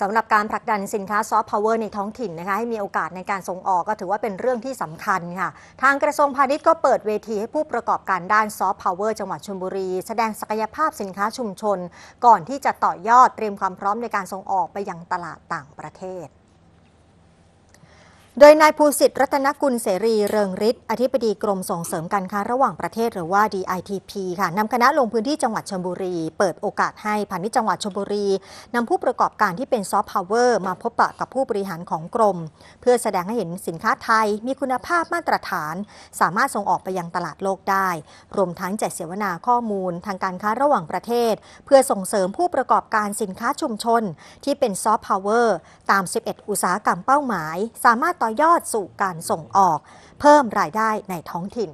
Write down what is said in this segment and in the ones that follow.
สำหรับการผลักดันสินค้าซอฟต์พาวเวอร์ในท้องถิ่นนะคะให้มีโอกาสในการส่งออก ก็ถือว่าเป็นเรื่องที่สำคัญค่ะทางกระทรวงพาณิชย์ก็เปิดเวที ให้ผู้ประกอบการด้านซอฟต์พาวเวอร์จังหวัดชลบุรี แสดงศักยภาพสินค้าชุมชน ก่อนที่จะต่อยอดเตรียมความพร้อมในการส่งออกไปยังตลาดต่างประเทศโดยนายภูสิทธิ์รัตนกุลเสรีเริงฤทธิ์อธิบดีกรมส่งเสริมการค้าระหว่างประเทศหรือว่า DITP ค่ะนำคณะลงพื้นที่จังหวัดชลบุรีเปิดโอกาสให้พานิ์จังหวัดชลบุรีนำผู้ประกอบการที่เป็นซอฟต์พาวเวอร์มาพบปะกับผู้บริหารของกรม เพื่อแสดงให้เห็นสินค้าไทยมีคุณภาพมาตรฐาน สามารถส่งออกไปยังตลาดโลกได้ รวมทั้งจัดเสวนาข้อมูล ทางการค้าระหว่างประเทศ เพื่อส่งเสริมผู้ประกอบการสินค้าชุมชน ที่เป็นซอฟต์พาวเวอร์ตาม 11 อุตสาหกรรมเป้าหมาย สามารถต่อยอดสู่การส่งออก เพิ่มรายได้ในท้องถิ่น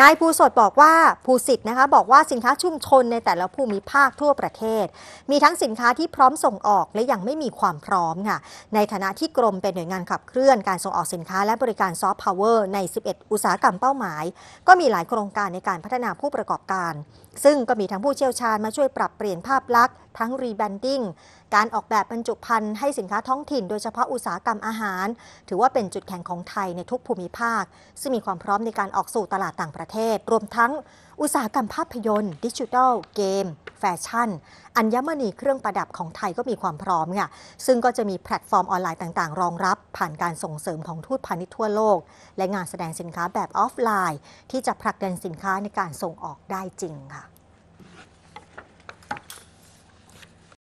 นายภูสดบอกว่าภูสิทธ์นะคะบอกว่าสินค้าชุมชนในแต่ละภูมิภาคทั่วประเทศ มีทั้งสินค้าที่พร้อมส่งออกและยังไม่มีความพร้อมค่ะในฐานะที่กรมเป็นหน่วยงานขับเคลื่อน การส่งออกสินค้า และบริการซอฟต์พาวเวอร์ใน 11 อุตสาหกรรมเป้าหมาย ก็มีหลายโครงการในการพัฒนาผู้ประกอบการ ซึ่งก็มีทั้งผู้เชี่ยวชาญ มาช่วยปรับเปลี่ยนภาพลักษณ์ทั้งรีแบนดิ้ง การออกแบบบรรจุภัณฑ์ให้สินค้าท้องถิ่นโดยเฉพาะอุตสาหกรรมอาหาร ถือว่าเป็นจุดแข็งของไทยในทุกภูมิภาค ซึ่งมีความพร้อมในการออกสู่ตลาดต่างประเทศ รวมทั้งอุตสาหกรรมภาพยนตร์ ดิจิทัลเกม แฟชั่น อัญมณีเครื่องประดับของไทยก็มีความพร้อมค่ะซึ่งก็จะมีแพลตฟอร์มออนไลน์ต่าง ๆ รองรับผ่านการส่งเสริมของทูตพาณิชย์ทั่วโลก และงานแสดงสินค้าแบบออฟไลน์ ที่จะผลักดันสินค้าในการส่งออกได้จริงค่ะ